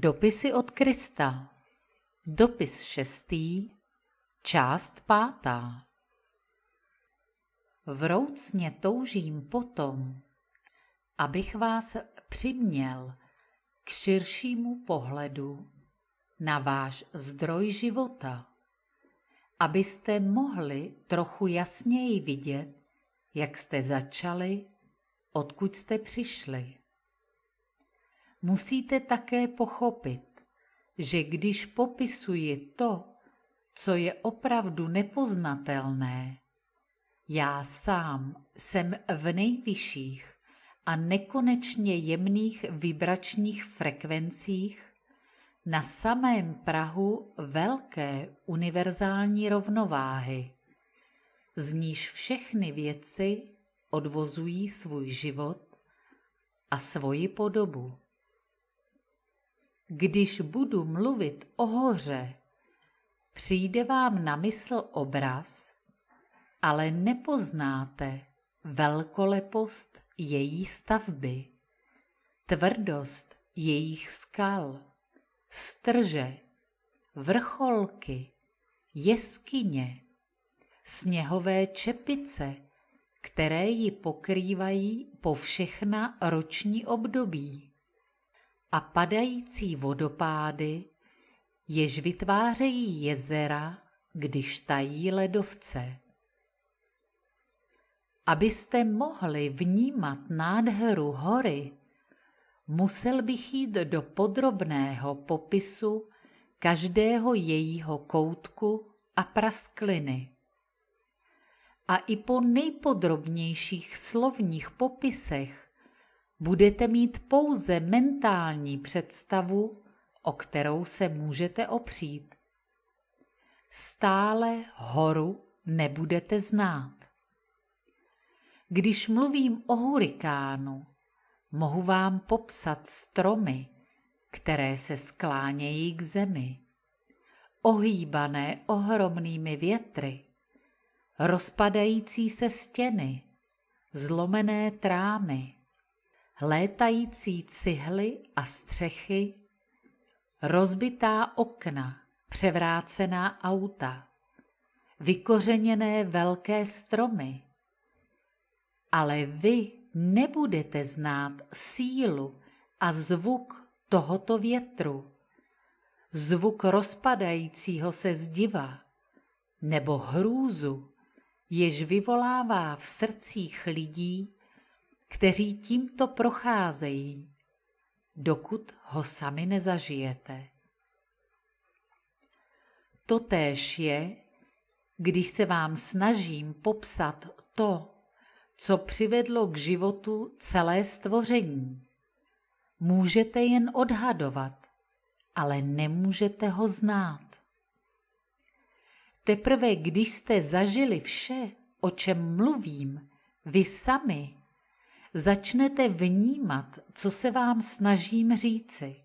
Dopisy od Krista Dopis šestý Část pátá Vroucně toužím potom, abych vás přiměl k širšímu pohledu na váš zdroj života, abyste mohli trochu jasněji vidět, jak jste začali, odkud jste přišli musíte také pochopit, že když popisuji to, co je opravdu nepoznatelné, já sám jsem v nejvyšších a nekonečně jemných vibračních frekvencích na samém Prahu velké univerzální rovnováhy, z níž všechny věci odvozují svůj život a svoji podobu. Když budu mluvit o hoře, přijde vám na mysl obraz, ale nepoznáte velkolepost její stavby, tvrdost jejich skal, strže, vrcholky, jeskyně, sněhové čepice, které ji pokrývají po všechna roční období a padající vodopády, jež vytvářejí jezera, když tají ledovce. Abyste mohli vnímat nádheru hory, musel bych jít do podrobného popisu každého jejího koutku a praskliny. A i po nejpodrobnějších slovních popisech budete mít pouze mentální představu, o kterou se můžete opřít. Stále horu nebudete znát. Když mluvím o hurikánu, mohu vám popsat stromy, které se sklánějí k zemi, ohýbané ohromnými větry, rozpadající se stěny, zlomené trámy, létající cihly a střechy, rozbitá okna, převrácená auta, vykořeněné velké stromy. Ale vy nebudete znát sílu a zvuk tohoto větru, zvuk rozpadajícího se zdiva nebo hrůzu, jež vyvolává v srdcích lidí kteří tímto procházejí, dokud ho sami nezažijete. Totéž je, když se vám snažím popsat to, co přivedlo k životu celé stvoření. Můžete jen odhadovat, ale nemůžete ho znát. Teprve když jste zažili vše, o čem mluvím, vy sami, začnete vnímat, co se vám snažím říci.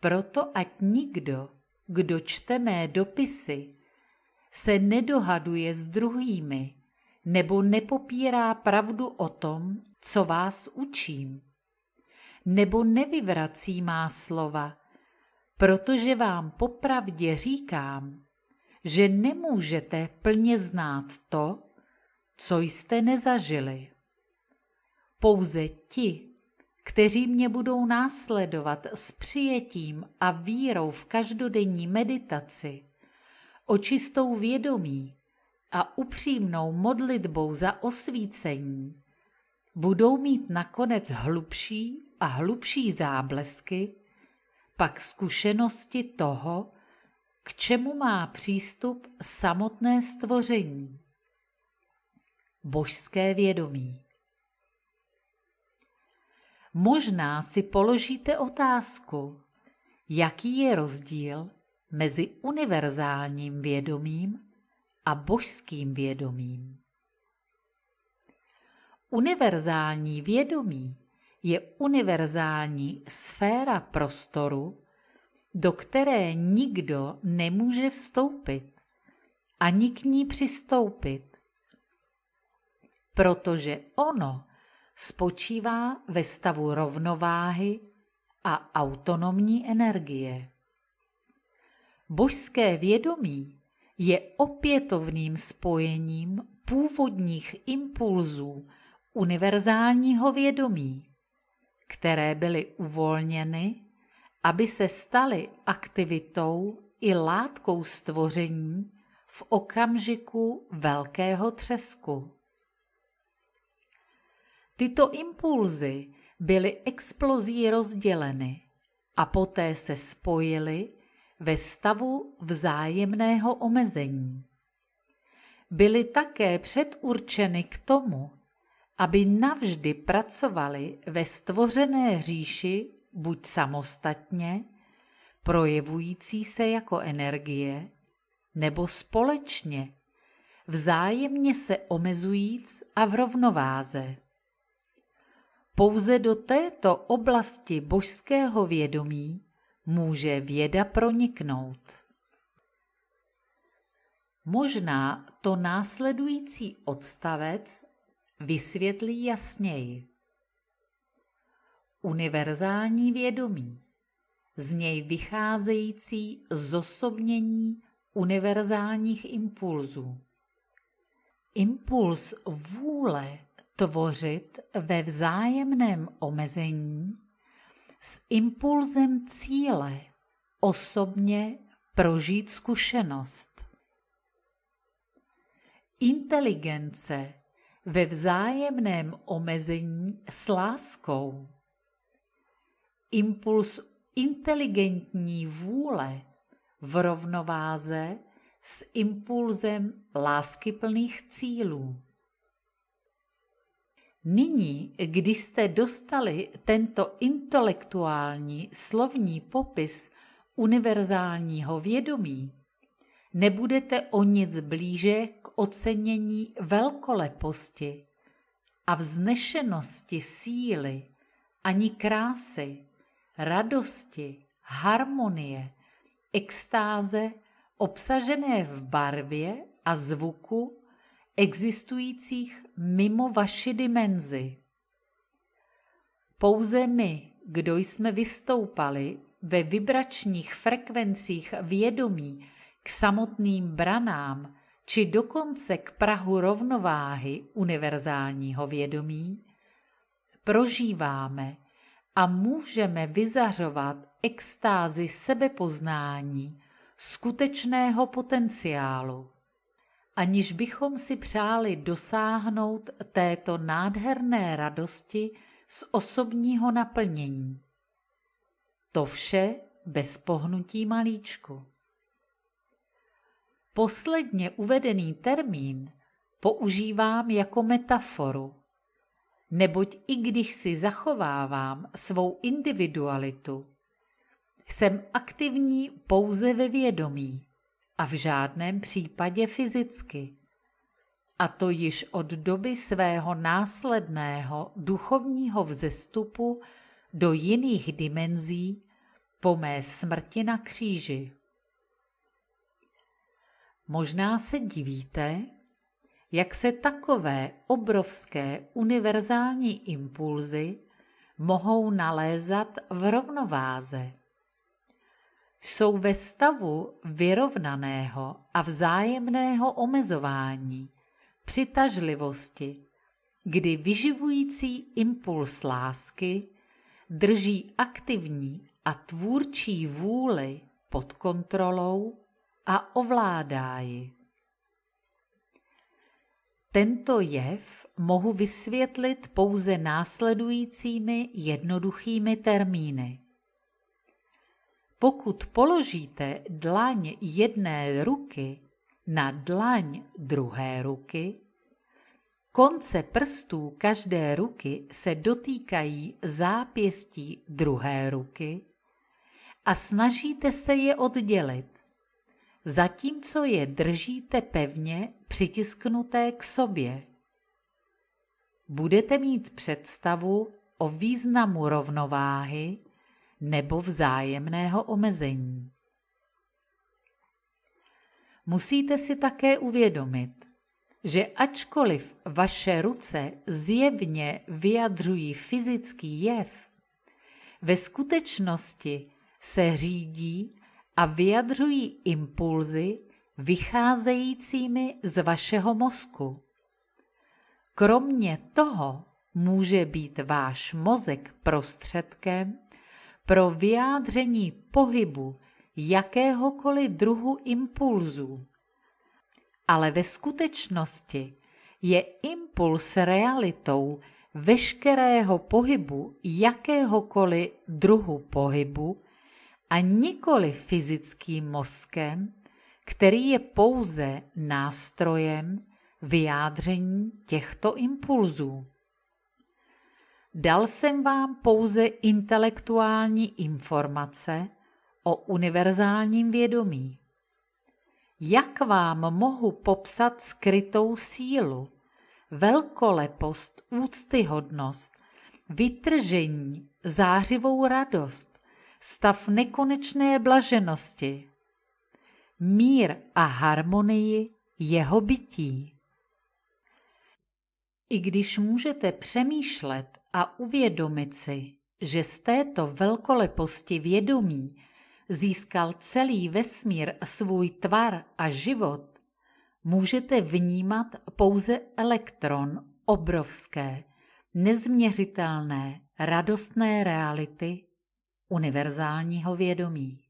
Proto ať nikdo, kdo čte mé dopisy, se nedohaduje s druhými nebo nepopírá pravdu o tom, co vás učím, nebo nevyvrací má slova, protože vám popravdě říkám, že nemůžete plně znát to, co jste nezažili. Pouze ti, kteří mě budou následovat s přijetím a vírou v každodenní meditaci, očistou vědomí a upřímnou modlitbou za osvícení, budou mít nakonec hlubší a hlubší záblesky, pak zkušenosti toho, k čemu má přístup samotné stvoření. Božské vědomí. Možná si položíte otázku, jaký je rozdíl mezi univerzálním vědomím a božským vědomím. Univerzální vědomí je univerzální sféra prostoru, do které nikdo nemůže vstoupit ani k ní přistoupit, protože ono spočívá ve stavu rovnováhy a autonomní energie. Božské vědomí je opětovným spojením původních impulzů univerzálního vědomí, které byly uvolněny, aby se staly aktivitou i látkou stvoření v okamžiku velkého třesku. Tyto impulzy byly explozí rozděleny a poté se spojily ve stavu vzájemného omezení. Byly také předurčeny k tomu, aby navždy pracovali ve stvořené říši buď samostatně, projevující se jako energie, nebo společně, vzájemně se omezujíc a v rovnováze. Pouze do této oblasti božského vědomí může věda proniknout. Možná to následující odstavec vysvětlí jasněji. Univerzální vědomí, z něj vycházející zosobnění univerzálních impulzů. Impuls vůle tvořit ve vzájemném omezení s impulzem cíle osobně prožít zkušenost. Inteligence ve vzájemném omezení s láskou. Impuls inteligentní vůle v rovnováze s impulzem láskyplných cílů. Nyní, když jste dostali tento intelektuální slovní popis univerzálního vědomí, nebudete o nic blíže k ocenění velkoleposti a vznešenosti síly, ani krásy, radosti, harmonie, extáze obsažené v barvě a zvuku existujících mimo vaši dimenzi. Pouze my, kdo jsme vystoupali ve vibračních frekvencích vědomí k samotným branám či dokonce k prahu rovnováhy univerzálního vědomí, prožíváme a můžeme vyzařovat extázy sebepoznání, skutečného potenciálu aniž bychom si přáli dosáhnout této nádherné radosti z osobního naplnění. To vše bez pohnutí malíčku. Posledně uvedený termín používám jako metaforu, neboť i když si zachovávám svou individualitu, jsem aktivní pouze ve vědomí a v žádném případě fyzicky. A to již od doby svého následného duchovního vzestupu do jiných dimenzí po mé smrti na kříži. Možná se divíte, jak se takové obrovské univerzální impulzy mohou nalézat v rovnováze jsou ve stavu vyrovnaného a vzájemného omezování, přitažlivosti, kdy vyživující impuls lásky drží aktivní a tvůrčí vůli pod kontrolou a ovládá ji. Tento jev mohu vysvětlit pouze následujícími jednoduchými termíny. Pokud položíte dlaň jedné ruky na dlaň druhé ruky, konce prstů každé ruky se dotýkají zápěstí druhé ruky a snažíte se je oddělit, zatímco je držíte pevně přitisknuté k sobě. Budete mít představu o významu rovnováhy, nebo vzájemného omezení. Musíte si také uvědomit, že ačkoliv vaše ruce zjevně vyjadřují fyzický jev, ve skutečnosti se řídí a vyjadřují impulzy vycházejícími z vašeho mozku. Kromě toho může být váš mozek prostředkem, pro vyjádření pohybu jakéhokoliv druhu impulzů. Ale ve skutečnosti je impuls realitou veškerého pohybu jakéhokoliv druhu pohybu a nikoli fyzickým mozkem, který je pouze nástrojem vyjádření těchto impulzů. Dal jsem vám pouze intelektuální informace o univerzálním vědomí. Jak vám mohu popsat skrytou sílu, velkolepost, úctyhodnost, vytržení, zářivou radost, stav nekonečné blaženosti, mír a harmonii jeho bytí? I když můžete přemýšlet a uvědomit si, že z této velkoleposti vědomí získal celý vesmír svůj tvar a život, můžete vnímat pouze elektron obrovské, nezměřitelné, radostné reality univerzálního vědomí.